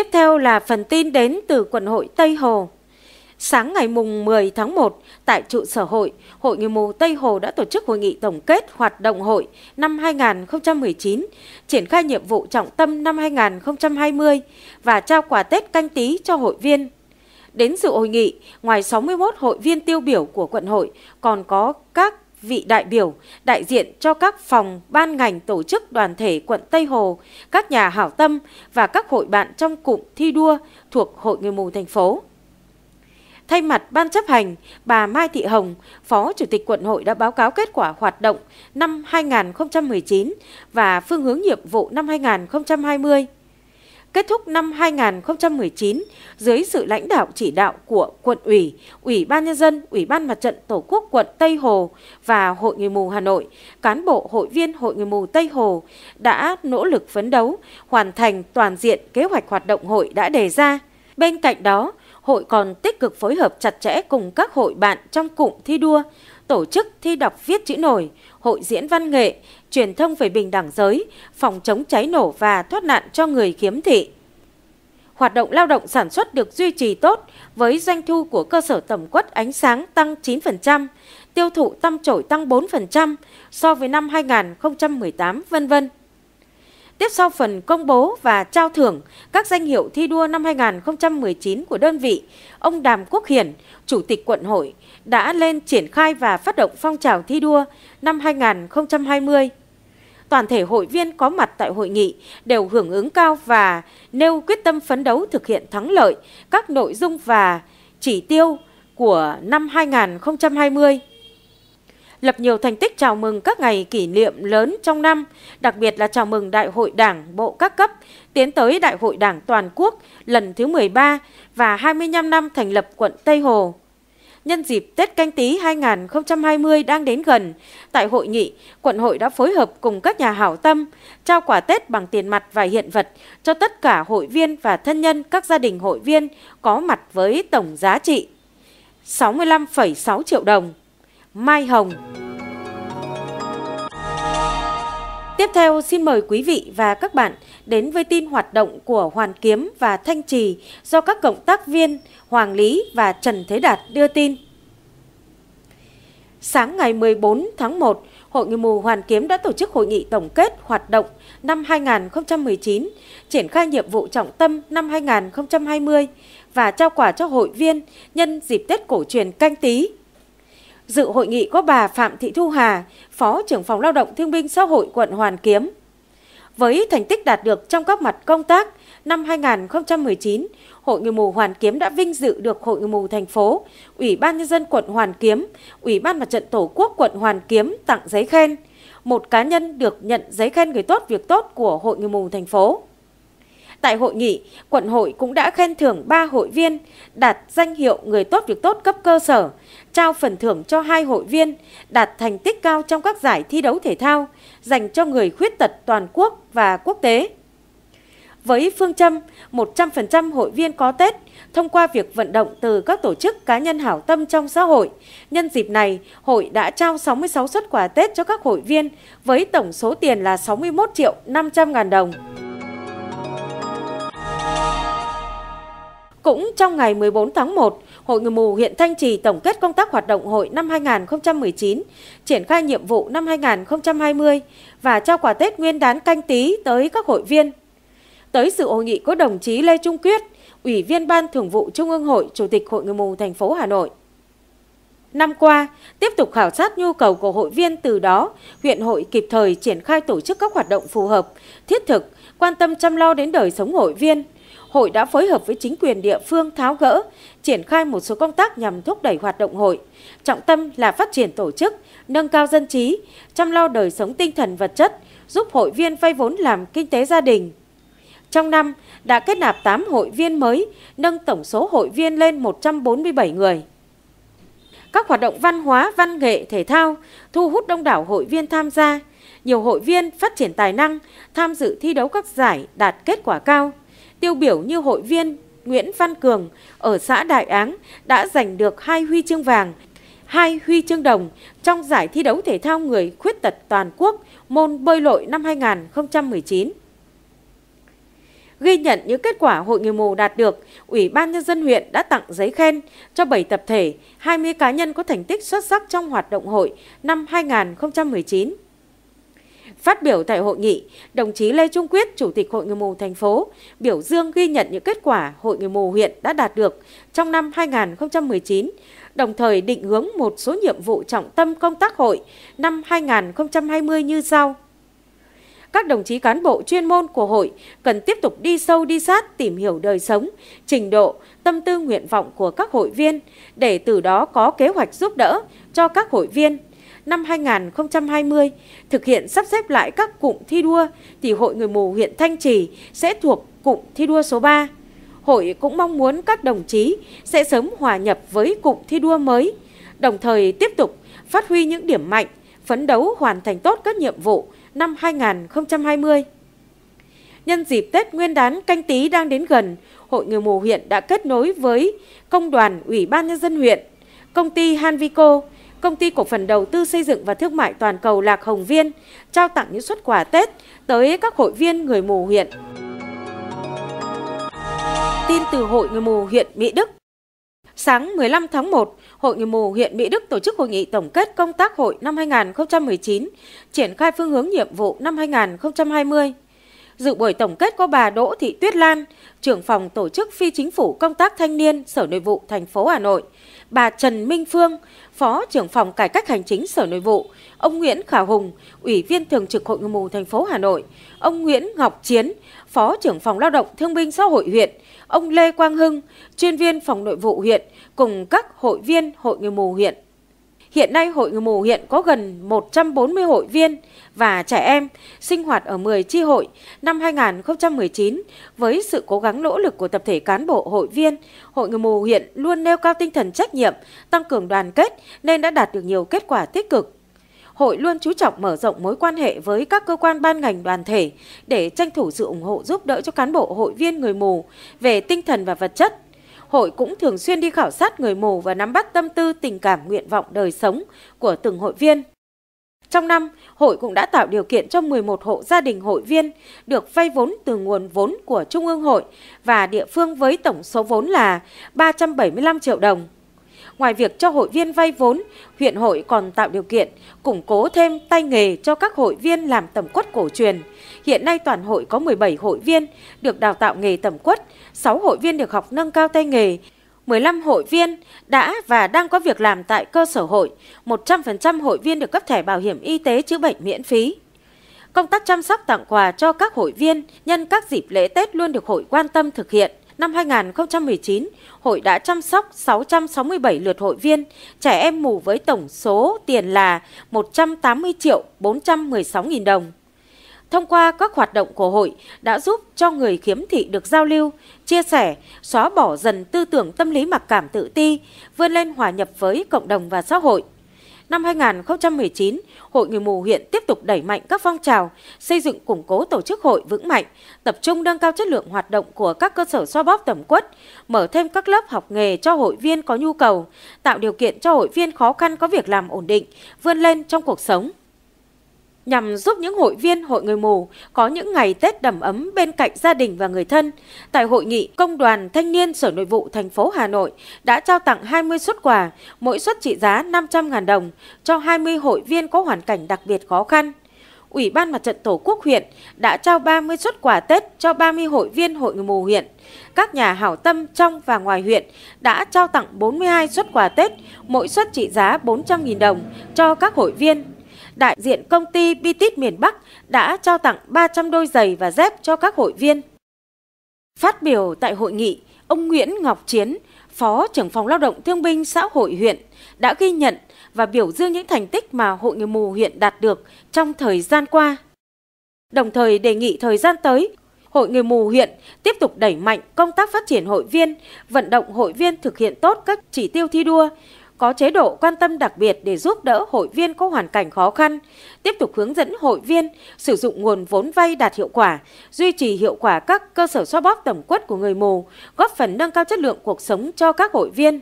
Tiếp theo là phần tin đến từ quận hội Tây Hồ. Sáng ngày mùng 10 tháng 1, tại trụ sở hội, Hội người mù Tây Hồ đã tổ chức hội nghị tổng kết hoạt động hội năm 2019, triển khai nhiệm vụ trọng tâm năm 2020 và trao quà Tết canh tí cho hội viên. Đến dự hội nghị, ngoài 61 hội viên tiêu biểu của quận hội, còn có các vị đại biểu, đại diện cho các phòng, ban ngành tổ chức đoàn thể quận Tây Hồ, các nhà hảo tâm và các hội bạn trong cụm thi đua thuộc Hội Người Mù thành phố. Thay mặt Ban chấp hành, bà Mai Thị Hồng, Phó Chủ tịch Quận hội đã báo cáo kết quả hoạt động năm 2019 và phương hướng nhiệm vụ năm 2020. Kết thúc năm 2019, dưới sự lãnh đạo chỉ đạo của quận ủy, ủy ban nhân dân, ủy ban mặt trận tổ quốc quận Tây Hồ và Hội Người Mù Hà Nội, cán bộ hội viên Hội Người Mù Tây Hồ đã nỗ lực phấn đấu, hoàn thành toàn diện kế hoạch hoạt động hội đã đề ra. Bên cạnh đó, hội còn tích cực phối hợp chặt chẽ cùng các hội bạn trong cụm thi đua, tổ chức thi đọc viết chữ nổi, hội diễn văn nghệ, truyền thông về bình đẳng giới, phòng chống cháy nổ và thoát nạn cho người khiếm thị. Hoạt động lao động sản xuất được duy trì tốt với doanh thu của cơ sở tầm quất ánh sáng tăng 9%, tiêu thụ tăng trổi tăng 4% so với năm 2018 vân vân. Tiếp sau phần công bố và trao thưởng các danh hiệu thi đua năm 2019 của đơn vị, ông Đàm Quốc Hiển, Chủ tịch quận hội, đã lên triển khai và phát động phong trào thi đua năm 2020. Toàn thể hội viên có mặt tại hội nghị đều hưởng ứng cao và nêu quyết tâm phấn đấu thực hiện thắng lợi các nội dung và chỉ tiêu của năm 2020 lập nhiều thành tích chào mừng các ngày kỷ niệm lớn trong năm, đặc biệt là chào mừng Đại hội Đảng Bộ các cấp, tiến tới Đại hội Đảng Toàn quốc lần thứ 13 và 25 năm thành lập quận Tây Hồ. Nhân dịp Tết canh Tý 2020 đang đến gần, tại hội nghị, quận hội đã phối hợp cùng các nhà hảo tâm trao quà Tết bằng tiền mặt và hiện vật cho tất cả hội viên và thân nhân các gia đình hội viên có mặt với tổng giá trị 65,6 triệu đồng. Mai Hồng. Tiếp theo xin mời quý vị và các bạn đến với tin hoạt động của Hoàn Kiếm và Thanh Trì do các cộng tác viên Hoàng Lý và Trần Thế Đạt đưa tin. Sáng ngày 14 tháng 1, Hội người mù Hoàn Kiếm đã tổ chức hội nghị tổng kết hoạt động năm 2019, triển khai nhiệm vụ trọng tâm năm 2020 và trao quả cho hội viên nhân dịp Tết cổ truyền canh tí Dự hội nghị có bà Phạm Thị Thu Hà, Phó trưởng phòng lao động thương binh xã hội quận Hoàn Kiếm. Với thành tích đạt được trong các mặt công tác, năm 2019, Hội Người mù Hoàn Kiếm đã vinh dự được Hội Người mù thành phố, Ủy ban nhân dân quận Hoàn Kiếm, Ủy ban Mặt trận Tổ quốc quận Hoàn Kiếm tặng giấy khen. Một cá nhân được nhận giấy khen người tốt việc tốt của Hội Người mù thành phố. Tại hội nghị, quận hội cũng đã khen thưởng 3 hội viên đạt danh hiệu người tốt việc tốt cấp cơ sở, trao phần thưởng cho hai hội viên đạt thành tích cao trong các giải thi đấu thể thao dành cho người khuyết tật toàn quốc và quốc tế. Với phương châm 100% hội viên có Tết, thông qua việc vận động từ các tổ chức cá nhân hảo tâm trong xã hội, nhân dịp này, hội đã trao 66 xuất quà Tết cho các hội viên với tổng số tiền là 61 triệu 500 ngàn đồng. Cũng trong ngày 14 tháng 1, Hội Người Mù huyện Thanh Trì tổng kết công tác hoạt động hội năm 2019, triển khai nhiệm vụ năm 2020 và trao quà Tết Nguyên đán canh tí tới các hội viên. Tới sự hội nghị có đồng chí Lê Trung Quyết, Ủy viên Ban Thường vụ Trung ương Hội, Chủ tịch Hội Người Mù thành phố Hà Nội. Năm qua, tiếp tục khảo sát nhu cầu của hội viên từ đó, huyện hội kịp thời triển khai tổ chức các hoạt động phù hợp, thiết thực, quan tâm chăm lo đến đời sống hội viên – hội đã phối hợp với chính quyền địa phương tháo gỡ, triển khai một số công tác nhằm thúc đẩy hoạt động hội. Trọng tâm là phát triển tổ chức, nâng cao dân trí, chăm lo đời sống tinh thần vật chất, giúp hội viên vay vốn làm kinh tế gia đình. Trong năm, đã kết nạp 8 hội viên mới, nâng tổng số hội viên lên 147 người các hoạt động văn hóa, văn nghệ, thể thao, thu hút đông đảo hội viên tham gia. Nhiều hội viên phát triển tài năng, tham dự thi đấu các giải đạt kết quả cao tiêu biểu như hội viên Nguyễn Văn Cường ở xã Đại Áng đã giành được hai huy chương vàng, hai huy chương đồng trong giải thi đấu thể thao người khuyết tật toàn quốc môn bơi lội năm 2019. Ghi nhận những kết quả Hội Người Mù đạt được, Ủy ban Nhân dân huyện đã tặng giấy khen cho 7 tập thể, 20 cá nhân có thành tích xuất sắc trong hoạt động hội năm 2019. Phát biểu tại hội nghị, đồng chí Lê Trung Quyết, Chủ tịch Hội Người mù thành phố, biểu dương ghi nhận những kết quả Hội Người mù huyện đã đạt được trong năm 2019, đồng thời định hướng một số nhiệm vụ trọng tâm công tác hội năm 2020 như sau. Các đồng chí cán bộ chuyên môn của hội cần tiếp tục đi sâu đi sát tìm hiểu đời sống, trình độ, tâm tư nguyện vọng của các hội viên để từ đó có kế hoạch giúp đỡ cho các hội viên năm 2020 thực hiện sắp xếp lại các cụm thi đua thì Hội Người Mù huyện Thanh Trì sẽ thuộc cụm thi đua số 3. Hội cũng mong muốn các đồng chí sẽ sớm hòa nhập với cụm thi đua mới, đồng thời tiếp tục phát huy những điểm mạnh, phấn đấu hoàn thành tốt các nhiệm vụ năm 2020. Nhân dịp Tết Nguyên đán canh tí đang đến gần, Hội Người Mù huyện đã kết nối với Công đoàn Ủy ban Nhân dân huyện, Công ty Hanvico, Công ty cổ phần đầu tư xây dựng và thương mại toàn cầu Lạc Hồng Viên trao tặng những xuất quà Tết tới các hội viên người mù huyện. Tin từ Hội Người Mù huyện Mỹ Đức Sáng 15 tháng 1, Hội Người Mù huyện Mỹ Đức tổ chức hội nghị tổng kết công tác hội năm 2019, triển khai phương hướng nhiệm vụ năm 2020. Dự buổi tổng kết có bà Đỗ Thị Tuyết Lan, trưởng phòng tổ chức phi chính phủ công tác thanh niên Sở Nội vụ thành phố Hà Nội, bà Trần Minh Phương, Phó trưởng phòng cải cách hành chính Sở Nội vụ, ông Nguyễn Khả Hùng, Ủy viên Thường trực Hội Người mù thành phố Hà Nội, ông Nguyễn Ngọc Chiến, Phó trưởng phòng Lao động Thương binh Xã hội huyện, ông Lê Quang Hưng, chuyên viên phòng nội vụ huyện cùng các hội viên Hội Người mù huyện. Hiện nay Hội Người Mù hiện có gần 140 hội viên và trẻ em sinh hoạt ở 10 chi hội. Năm 2019, với sự cố gắng nỗ lực của tập thể cán bộ hội viên, Hội Người Mù hiện luôn nêu cao tinh thần trách nhiệm, tăng cường đoàn kết nên đã đạt được nhiều kết quả tích cực hội luôn chú trọng mở rộng mối quan hệ với các cơ quan ban ngành đoàn thể để tranh thủ sự ủng hộ giúp đỡ cho cán bộ hội viên người mù về tinh thần và vật chất hội cũng thường xuyên đi khảo sát người mù và nắm bắt tâm tư, tình cảm, nguyện vọng đời sống của từng hội viên. Trong năm, hội cũng đã tạo điều kiện cho 11 hộ gia đình hội viên được vay vốn từ nguồn vốn của Trung ương hội và địa phương với tổng số vốn là 375 triệu đồng. Ngoài việc cho hội viên vay vốn, huyện hội còn tạo điều kiện củng cố thêm tay nghề cho các hội viên làm tẩm quất cổ truyền. Hiện nay toàn hội có 17 hội viên được đào tạo nghề tẩm quất, 6 hội viên được học nâng cao tay nghề, 15 hội viên đã và đang có việc làm tại cơ sở hội, 100% hội viên được cấp thẻ bảo hiểm y tế chữa bệnh miễn phí. Công tác chăm sóc tặng quà cho các hội viên nhân các dịp lễ Tết luôn được hội quan tâm thực hiện năm 2019, hội đã chăm sóc 667 lượt hội viên, trẻ em mù với tổng số tiền là 180 triệu 416 nghìn đồng. Thông qua các hoạt động của hội đã giúp cho người khiếm thị được giao lưu, chia sẻ, xóa bỏ dần tư tưởng tâm lý mặc cảm tự ti, vươn lên hòa nhập với cộng đồng và xã hội năm 2019, Hội Người mù huyện tiếp tục đẩy mạnh các phong trào, xây dựng củng cố tổ chức hội vững mạnh, tập trung nâng cao chất lượng hoạt động của các cơ sở xoa bóp tầm quất, mở thêm các lớp học nghề cho hội viên có nhu cầu, tạo điều kiện cho hội viên khó khăn có việc làm ổn định, vươn lên trong cuộc sống nhằm giúp những hội viên hội người mù có những ngày Tết đầm ấm bên cạnh gia đình và người thân. Tại hội nghị, Công đoàn Thanh niên Sở Nội vụ thành phố Hà Nội đã trao tặng 20 xuất quà, mỗi xuất trị giá 500.000 đồng cho 20 hội viên có hoàn cảnh đặc biệt khó khăn. Ủy ban Mặt trận Tổ quốc huyện đã trao 30 xuất quà Tết cho 30 hội viên hội người mù huyện. Các nhà hảo tâm trong và ngoài huyện đã trao tặng 42 xuất quà Tết, mỗi xuất trị giá 400.000 đồng cho các hội viên đại diện công ty Bitit miền Bắc đã trao tặng 300 đôi giày và dép cho các hội viên. Phát biểu tại hội nghị, ông Nguyễn Ngọc Chiến, Phó trưởng phòng lao động thương binh xã hội huyện đã ghi nhận và biểu dương những thành tích mà Hội Người Mù huyện đạt được trong thời gian qua. Đồng thời đề nghị thời gian tới, Hội Người Mù huyện tiếp tục đẩy mạnh công tác phát triển hội viên, vận động hội viên thực hiện tốt các chỉ tiêu thi đua, có chế độ quan tâm đặc biệt để giúp đỡ hội viên có hoàn cảnh khó khăn, tiếp tục hướng dẫn hội viên sử dụng nguồn vốn vay đạt hiệu quả, duy trì hiệu quả các cơ sở xoa bóp tầm quất của người mù, góp phần nâng cao chất lượng cuộc sống cho các hội viên.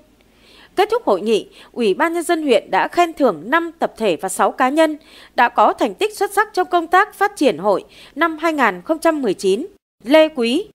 Kết thúc hội nghị, Ủy ban Nhân dân huyện đã khen thưởng 5 tập thể và 6 cá nhân đã có thành tích xuất sắc trong công tác phát triển hội năm 2019. Lê Quý,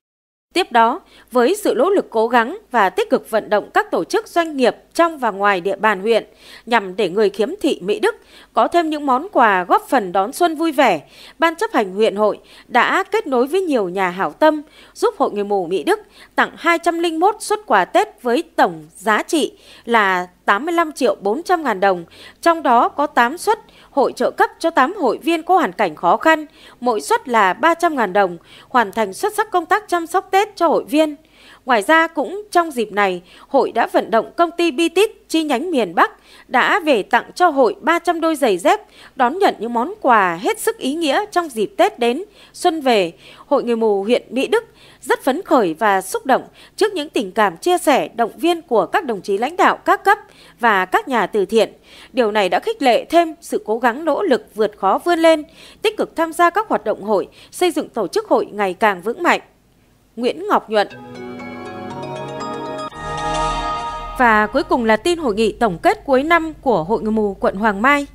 Tiếp đó, với sự nỗ lực cố gắng và tích cực vận động các tổ chức doanh nghiệp trong và ngoài địa bàn huyện nhằm để người khiếm thị Mỹ Đức có thêm những món quà góp phần đón xuân vui vẻ, Ban chấp hành huyện hội đã kết nối với nhiều nhà hảo tâm giúp Hội Người Mù Mỹ Đức tặng 201 xuất quà Tết với tổng giá trị là 85 triệu 400 ngàn đồng, trong đó có 8 xuất hội trợ cấp cho 8 hội viên có hoàn cảnh khó khăn, mỗi suất là 300.000 đồng, hoàn thành xuất sắc công tác chăm sóc Tết cho hội viên. Ngoài ra cũng trong dịp này, hội đã vận động công ty Bitit chi nhánh miền Bắc đã về tặng cho hội 300 đôi giày dép, đón nhận những món quà hết sức ý nghĩa trong dịp Tết đến, xuân về. Hội người mù huyện Mỹ Đức rất phấn khởi và xúc động trước những tình cảm chia sẻ, động viên của các đồng chí lãnh đạo các cấp và các nhà từ thiện. Điều này đã khích lệ thêm sự cố gắng nỗ lực vượt khó vươn lên, tích cực tham gia các hoạt động hội, xây dựng tổ chức hội ngày càng vững mạnh. Nguyễn Ngọc Nhuận và cuối cùng là tin hội nghị tổng kết cuối năm của Hội Người Mù quận Hoàng Mai.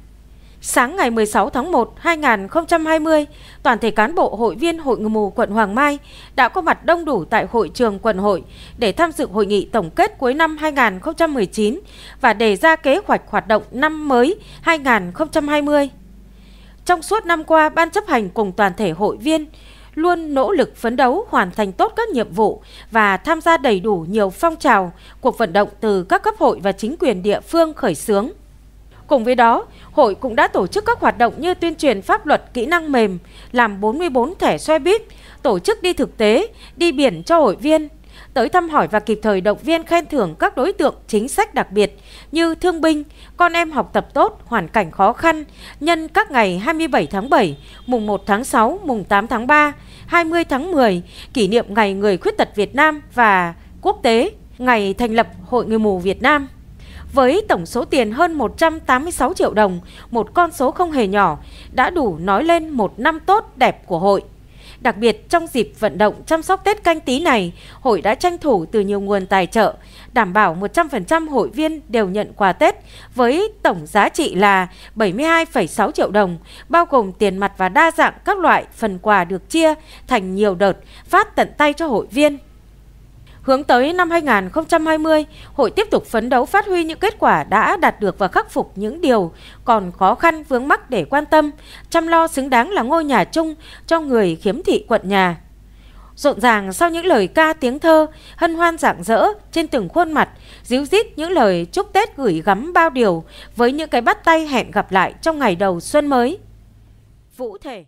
Sáng ngày 16 tháng 1, 2020, toàn thể cán bộ hội viên Hội Người Mù quận Hoàng Mai đã có mặt đông đủ tại hội trường quận hội để tham dự hội nghị tổng kết cuối năm 2019 và đề ra kế hoạch hoạt động năm mới 2020. Trong suốt năm qua, Ban chấp hành cùng toàn thể hội viên – luôn nỗ lực phấn đấu hoàn thành tốt các nhiệm vụ và tham gia đầy đủ nhiều phong trào, cuộc vận động từ các cấp hội và chính quyền địa phương khởi xướng. Cùng với đó, hội cũng đã tổ chức các hoạt động như tuyên truyền pháp luật kỹ năng mềm, làm 44 thẻ xoay bít, tổ chức đi thực tế, đi biển cho hội viên, tới thăm hỏi và kịp thời động viên khen thưởng các đối tượng chính sách đặc biệt như thương binh, con em học tập tốt, hoàn cảnh khó khăn nhân các ngày 27 tháng 7, mùng 1 tháng 6, mùng 8 tháng 3, 20 tháng 10 kỷ niệm Ngày Người Khuyết Tật Việt Nam và quốc tế, ngày thành lập Hội Người Mù Việt Nam. Với tổng số tiền hơn 186 triệu đồng, một con số không hề nhỏ, đã đủ nói lên một năm tốt đẹp của hội. Đặc biệt trong dịp vận động chăm sóc Tết canh tí này, hội đã tranh thủ từ nhiều nguồn tài trợ, đảm bảo 100% hội viên đều nhận quà Tết với tổng giá trị là 72,6 triệu đồng, bao gồm tiền mặt và đa dạng các loại phần quà được chia thành nhiều đợt phát tận tay cho hội viên. Hướng tới năm 2020, hội tiếp tục phấn đấu phát huy những kết quả đã đạt được và khắc phục những điều còn khó khăn vướng mắc để quan tâm, chăm lo xứng đáng là ngôi nhà chung cho người khiếm thị quận nhà. Rộn ràng sau những lời ca tiếng thơ, hân hoan rạng rỡ trên từng khuôn mặt, díu dít những lời chúc Tết gửi gắm bao điều với những cái bắt tay hẹn gặp lại trong ngày đầu xuân mới. Vũ Thể